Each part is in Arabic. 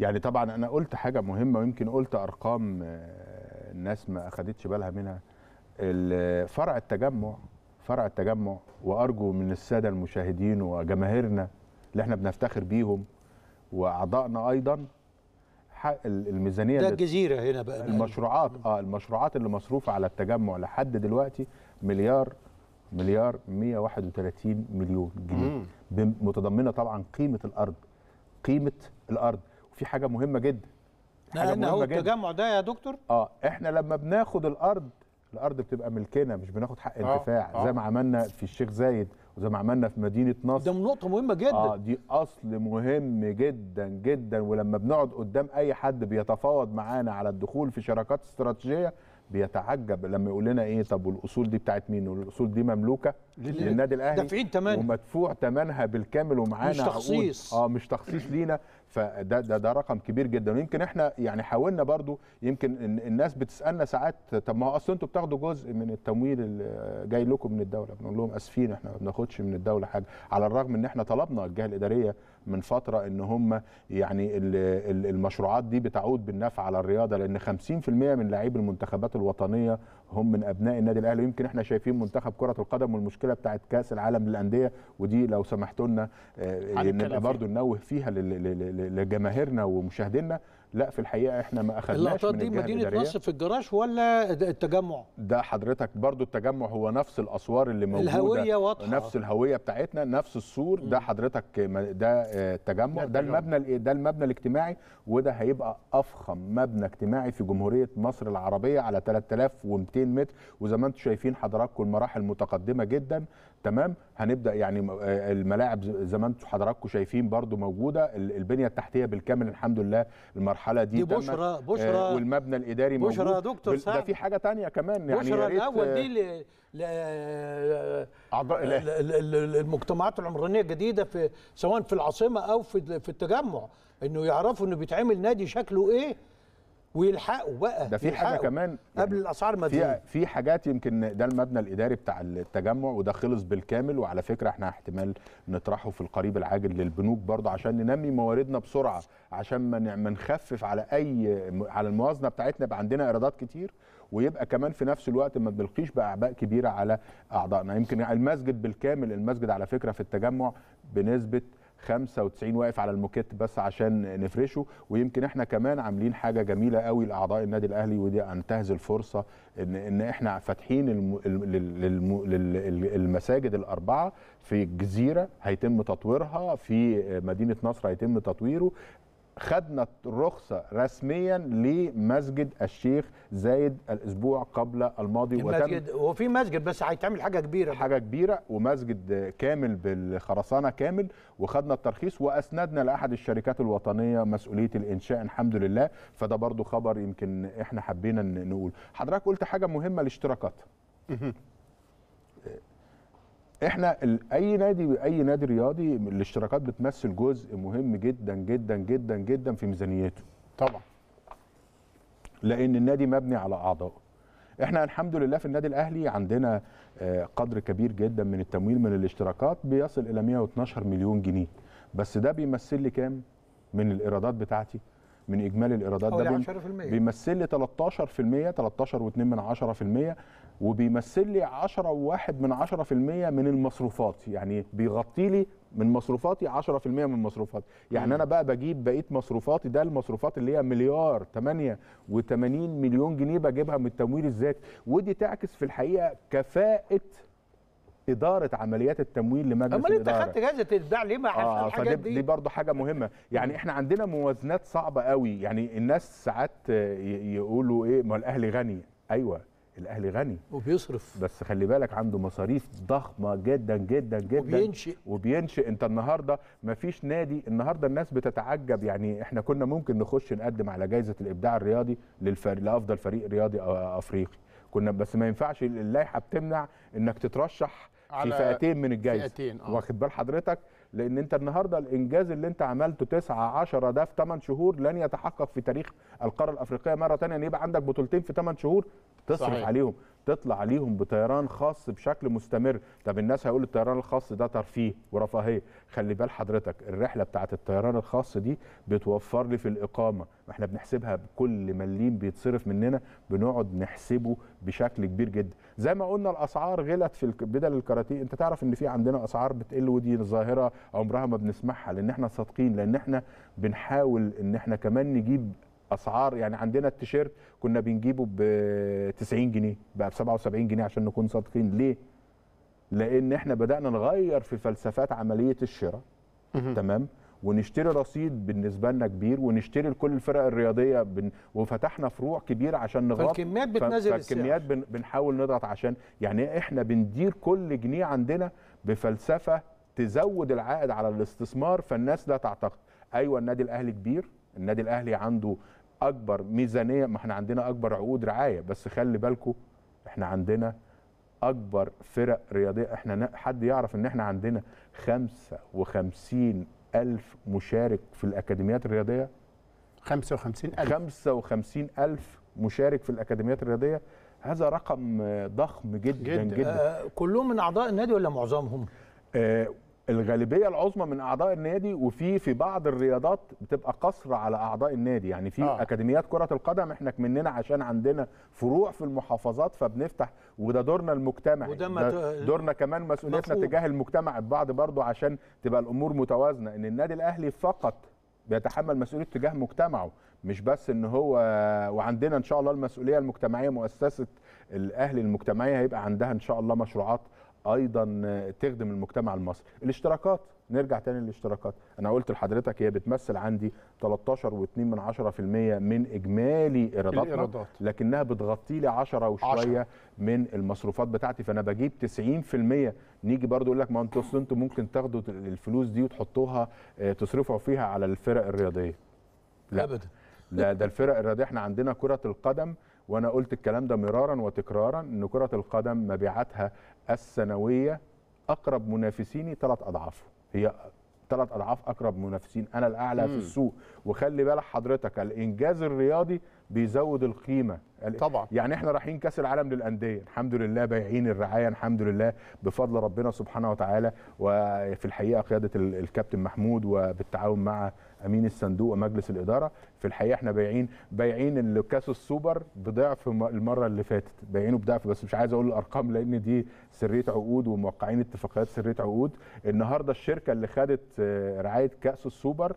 يعني طبعا انا قلت حاجه مهمه ويمكن قلت ارقام الناس آه، ما اخدتش بالها منها فرع التجمع فرع التجمع وارجو من الساده المشاهدين وجماهيرنا اللي احنا بنفتخر بيهم واعضائنا ايضا الميزانيه ده الجزيره هنا بقى المشروعات اه المشروعات اللي مصروفه على التجمع لحد دلوقتي مليار مليار 131 مليون جنيه متضمنه طبعا قيمه الارض قيمه الارض في حاجه مهمه جدا حاجه هو التجمع ده يا دكتور اه احنا لما بناخد الارض الارض بتبقى ملكنا مش بناخد حق آه، انتفاع آه زي ما عملنا في الشيخ زايد وزي ما عملنا في مدينه نصر ده نقطه مهمه جدا اه دي اصل مهم جدا جدا ولما بنقعد قدام اي حد بيتفاوض معانا على الدخول في شراكات استراتيجيه بيتعجب لما يقول لنا ايه طب والاصول دي بتاعت مين والاصول دي مملوكه للنادي الاهلي دافعين تمنها ومدفوع تمنها بالكامل ومعانا مش تخصيص اه مش تخصيص لينا فده ده, ده رقم كبير جدا ويمكن احنا يعني حاولنا برضو يمكن الناس بتسالنا ساعات طب ما هو اصل انتوا بتاخدوا جزء من التمويل اللي جاي لكم من الدوله بنقول لهم اسفين احنا ما بناخدش من الدوله حاجه على الرغم ان احنا طلبنا الجهه الاداريه من فتره ان هم يعني المشروعات دي بتعود بالنفع على الرياضه لان 50% من لاعبي المنتخبات الوطنيه هم من ابناء النادي الاهلي ويمكن احنا شايفين منتخب كره القدم والمشكله بتاعت كاس العالم للانديه ودي لو سمحتوا لنا آه، نبقى برضه ننوه فيها لجماهيرنا ومشاهدينا لا في الحقيقه احنا ما اخذناش اللقطات دي مدينه الإدارية. نصر في الجراش ولا التجمع ده حضرتك برضو التجمع هو نفس الاسوار اللي موجوده الهويه واضحه نفس الهويه بتاعتنا نفس السور ده حضرتك آه، ده التجمع ده المبنى ده المبنى الاجتماعي وده هيبقى افخم مبنى اجتماعي في جمهوريه مصر العربيه على 3200 متر وزي ما انتم شايفين حضراتكم المراحل متقدمه جدا تمام هنبدا يعني آه، الملاعب زي ما انتم حضراتكم شايفين برضو موجوده البنيه التحتيه بالكامل الحمد لله المرحله دي, دي بشرى بشرى آه، والمبنى الاداري بشرى موجود دكتور سعد ده في حاجه تانية كمان يعني بشرى الاول دي آه، ل... المجتمعات العمرانيه الجديده في سواء في العاصمه او في التجمع انه يعرفوا انه بيتعمل نادي شكله ايه ويلحقوا بقى ده في حاجه كمان يعني قبل يعني الاسعار ما في في حاجات يمكن ده المبنى الاداري بتاع التجمع وده خلص بالكامل وعلى فكره احنا احتمال نطرحه في القريب العاجل للبنوك برضه عشان ننمي مواردنا بسرعه عشان ما ما نخفف على اي على الموازنه بتاعتنا يبقى عندنا ايرادات كتير ويبقى كمان في نفس الوقت ما بنلقيش باعباء كبيره على اعضائنا يمكن المسجد بالكامل المسجد على فكره في التجمع بنسبه 95 واقف على الموكيت بس عشان نفرشه ويمكن احنا كمان عاملين حاجه جميله قوي لاعضاء النادي الاهلي ودي انتهز الفرصه ان ان احنا فاتحين المساجد الاربعه في الجزيره هيتم تطويرها في مدينه نصر هيتم تطويره خدنا الرخصه رسميا لمسجد الشيخ زايد الاسبوع قبل الماضي المسجد وفي مسجد بس هيتعمل حاجه كبيره حاجه كبيره ومسجد كامل بالخرسانه كامل وخدنا الترخيص واسندنا لاحد الشركات الوطنيه مسؤوليه الانشاء الحمد لله فده برضو خبر يمكن احنا حبينا نقول حضرتك قلت حاجه مهمه الاشتراكات احنا اي نادي اي نادي رياضي الاشتراكات بتمثل جزء مهم جدا جدا جدا جدا في ميزانيته طبعا لان النادي مبني على اعضائه احنا الحمد لله في النادي الاهلي عندنا آه، قدر كبير جدا من التمويل من الاشتراكات بيصل الى 112 مليون جنيه بس ده بيمثل لي كام من الايرادات بتاعتي من اجمالي الايرادات ده بيمثل لي 13% 13.2 من 10% وبيمثل لي 10 و1 من 10% من المصروفات يعني بيغطي لي من مصروفاتي 10% من مصروفاتي يعني انا بقى بجيب بقيه مصروفاتي ده المصروفات اللي هي مليار 88 مليون جنيه بجيبها من التمويل الذاتي ودي تعكس في الحقيقه كفاءه اداره عمليات التمويل لمجلس الاداره امال انت خدت جائزه الابداع ليه ما آه الحاجات دي دي برضه حاجه مهمه يعني احنا عندنا موازنات صعبه قوي يعني الناس ساعات يقولوا ايه ما الاهلي غني ايوه الاهلي غني وبيصرف بس خلي بالك عنده مصاريف ضخمه جدا جدا جدا وبينشئ وبينشئ انت النهارده مفيش نادي النهارده الناس بتتعجب يعني احنا كنا ممكن نخش نقدم على جائزه الابداع الرياضي للفريق لافضل فريق رياضي افريقي كنا بس ما ينفعش اللائحه بتمنع انك تترشح على في فئتين من الجايزه فئتين اه واخد بال حضرتك لان انت النهارده الانجاز اللي انت عملته 9 10 ده في 8 شهور لن يتحقق في تاريخ القاره الافريقيه مره ثانيه ان يعني يبقى عندك بطولتين في 8 شهور تصرف صحيح. عليهم تطلع عليهم بطيران خاص بشكل مستمر طب الناس هيقول الطيران الخاص ده ترفيه ورفاهيه خلي بال حضرتك الرحله بتاعه الطيران الخاص دي بتوفر لي في الاقامه ما احنا بنحسبها بكل مليم بيتصرف مننا بنقعد نحسبه بشكل كبير جدا زي ما قلنا الاسعار غلت في بدل الكاراتيه انت تعرف ان في عندنا اسعار بتقل ودي ظاهره عمرها ما بنسمعها لان احنا صادقين لان احنا بنحاول ان احنا كمان نجيب اسعار يعني عندنا التيشيرت كنا بنجيبه ب 90 جنيه بقى ب 77 جنيه عشان نكون صادقين ليه؟ لان احنا بدانا نغير في فلسفات عمليه الشراء تمام ونشتري رصيد بالنسبه لنا كبير ونشتري لكل الفرق الرياضيه بن... وفتحنا فروع كبيره عشان نغطي فالكميات بتنزل فالكميات بن... بنحاول نضغط عشان يعني احنا بندير كل جنيه عندنا بفلسفه تزود العائد على الاستثمار فالناس لا تعتقد ايوه النادي الاهلي كبير النادي الاهلي عنده اكبر ميزانيه ما احنا عندنا اكبر عقود رعايه بس خلي بالكم احنا عندنا اكبر فرق رياضيه احنا حد يعرف ان احنا عندنا 55 ألف مشارك في الأكاديميات الرياضية 55 ألف 55 ألف مشارك في الأكاديميات الرياضية هذا رقم ضخم جدا جدا, جدا. آه كلهم من أعضاء النادي ولا معظمهم؟ آه الغالبيه العظمى من اعضاء النادي وفي في بعض الرياضات بتبقى قصر على اعضاء النادي يعني في آه. اكاديميات كره القدم احنا مننا عشان عندنا فروع في المحافظات فبنفتح وده دورنا المجتمعي دورنا كمان مسؤوليتنا مفهوم. تجاه المجتمع البعض برضو عشان تبقى الامور متوازنه ان النادي الاهلي فقط بيتحمل مسؤوليه تجاه مجتمعه مش بس ان هو وعندنا ان شاء الله المسؤوليه المجتمعيه مؤسسه الاهلي المجتمعيه هيبقى عندها ان شاء الله مشروعات ايضا آه، تخدم المجتمع المصري الاشتراكات نرجع تاني للاشتراكات انا قلت لحضرتك هي بتمثل عندي 13.2 من 10% من اجمالي ايراداتنا الإيرادات. لكنها بتغطي لي 10 وشويه من المصروفات بتاعتي فانا بجيب 90% نيجي برضو يقول لك ما انتوا انتوا ممكن تاخدوا الفلوس دي وتحطوها آه، تصرفوا فيها على الفرق الرياضيه لا ابدا لا ده الفرق الرياضيه احنا عندنا كره القدم وانا قلت الكلام ده مرارا وتكرارا ان كره القدم مبيعاتها السنويه اقرب منافسيني ثلاث اضعاف هي ثلاث اضعاف اقرب منافسين انا الاعلى م. في السوق وخلي بالك حضرتك الانجاز الرياضي بيزود القيمه طبعا يعني احنا رايحين كاس العالم للانديه الحمد لله بايعين الرعايه الحمد لله بفضل ربنا سبحانه وتعالى وفي الحقيقه قياده الكابتن محمود وبالتعاون مع امين الصندوق ومجلس الاداره في الحقيقه احنا بايعين بايعين كاس السوبر بضعف المره اللي فاتت بايعينه بضعف بس مش عايز اقول الارقام لان دي سريه عقود وموقعين اتفاقيات سريه عقود النهارده الشركه اللي خدت آه، رعايه كاس السوبر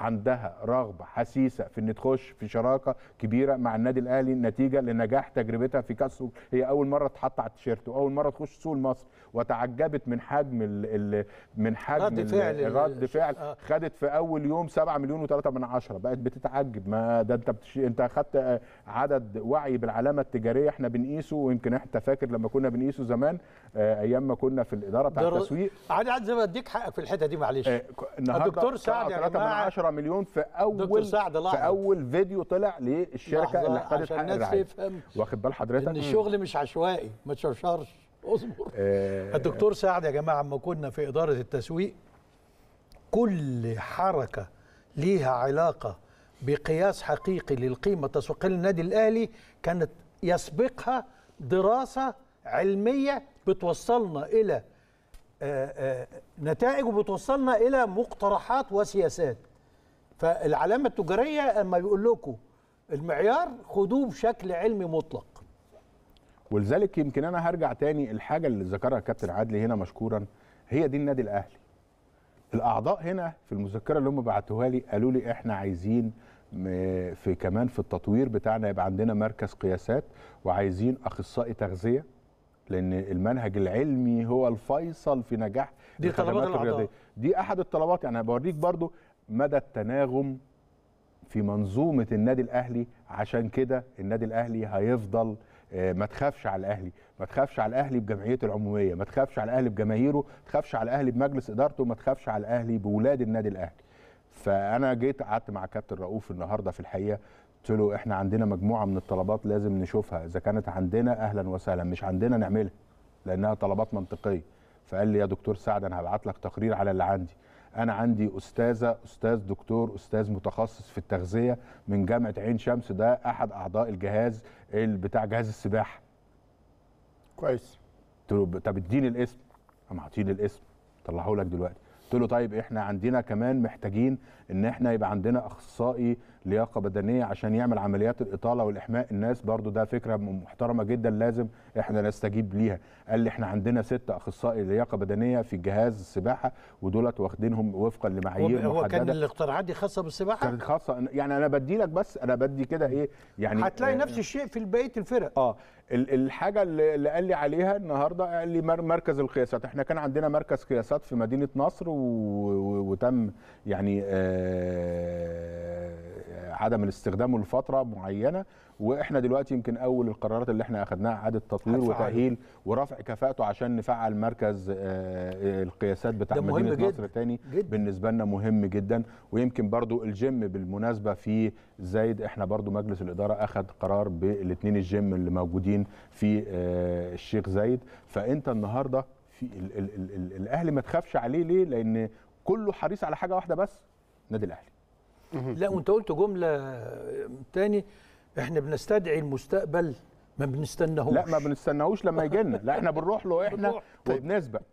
عندها رغبه حسيسه في ان تخش في شراكه كبيره مع النادي الاهلي نتيجه لنجاح تجربتها في كاس هي اول مره تحط على التيشيرت واول مره تخش سوق مصر وتعجبت من حجم الـ من حجم رد فعل رد فعل آه. خدت في اول يوم 7 مليون و3 من عشرة بقت بتتعجب ما ده انت بتش... انت خدت عدد وعي بالعلامه التجاريه احنا بنقيسه ويمكن انت فاكر لما كنا بنقيسه زمان آه ايام ما كنا في الاداره بتاع التسويق عادي عادي زي ما اديك حقك في الحته دي معلش آه الدكتور سعد يا جماعه مليون في اول سعد في اول فيديو طلع للشركه اللي خدت حق تفهم واخد بال حضرتك ان الشغل مش عشوائي ما تشرشرش اصبر آه الدكتور سعد يا جماعه اما كنا في اداره التسويق كل حركه ليها علاقه بقياس حقيقي للقيمه التسويقيه للنادي الاهلي كانت يسبقها دراسه علميه بتوصلنا الى آه، آه، نتائج وبتوصلنا الى مقترحات وسياسات فالعلامه التجاريه اما بيقول لكم المعيار خدوه بشكل علمي مطلق ولذلك يمكن انا هرجع تاني الحاجه اللي ذكرها كابتن عادلي هنا مشكورا هي دي النادي الاهلي الاعضاء هنا في المذكره اللي هم بعتوها لي قالوا لي احنا عايزين في كمان في التطوير بتاعنا يبقى عندنا مركز قياسات وعايزين اخصائي تغذيه لان المنهج العلمي هو الفيصل في نجاح دي طلبات الاعضاء دي احد الطلبات يعني بوريك برضو مدى التناغم في منظومه النادي الاهلي عشان كده النادي الاهلي هيفضل آه، ما تخافش على الاهلي ما تخافش على الاهلي بجمعيته العموميه ما تخافش على الاهلي بجماهيره ما تخافش على الاهلي بمجلس ادارته ما تخافش على الاهلي بولاد النادي الاهلي فانا جيت قعدت مع كابتن رؤوف النهارده في الحقيقه قلت له احنا عندنا مجموعه من الطلبات لازم نشوفها اذا كانت عندنا اهلا وسهلا مش عندنا نعملها لانها طلبات منطقيه فقال لي يا دكتور سعد انا هبعت لك تقرير على اللي عندي انا عندي استاذه استاذ دكتور استاذ متخصص في التغذيه من جامعه عين شمس ده احد اعضاء الجهاز بتاع جهاز السباحه كويس قلت له طب اديني الاسم قام عطيني الاسم طلعه لك دلوقتي قلت له طيب احنا عندنا كمان محتاجين ان احنا يبقى عندنا اخصائي لياقه بدنيه عشان يعمل عمليات الاطاله والاحماء الناس برضو ده فكره محترمه جدا لازم احنا نستجيب ليها قال لي احنا عندنا ست اخصائي لياقه بدنيه في جهاز السباحه ودولت واخدينهم وفقا لمعايير هو محدده كان الاقتراعات دي خاصه بالسباحه كانت خاصه يعني انا بدي لك بس انا بدي كده ايه يعني هتلاقي يعني نفس الشيء في بقيه الفرق اه الحاجه اللي قال لي عليها النهارده قال لي مركز القياسات احنا كان عندنا مركز قياسات في مدينه نصر وتم يعني آه عدم استخدامه لفتره معينه واحنا دلوقتي يمكن اول القرارات اللي احنا اخذناها اعاده تطوير وتاهيل ورفع كفاءته عشان نفعل مركز آه، آه، القياسات بتاع مدينه جد. نصر تاني جد. بالنسبه لنا مهم جدا ويمكن برضو الجيم بالمناسبه في زايد احنا برضو مجلس الاداره اخذ قرار بالاثنين الجيم اللي موجودين في آه، الشيخ زايد فانت النهارده في الاهلي ما تخافش عليه ليه لان كله حريص على حاجه واحده بس النادي الاهلي لا وانت قلت جمله تاني احنا بنستدعي المستقبل ما بنستناهوش لا ما بنستناهوش لما يجي لا احنا بنروح له احنا طيب. وبنسبق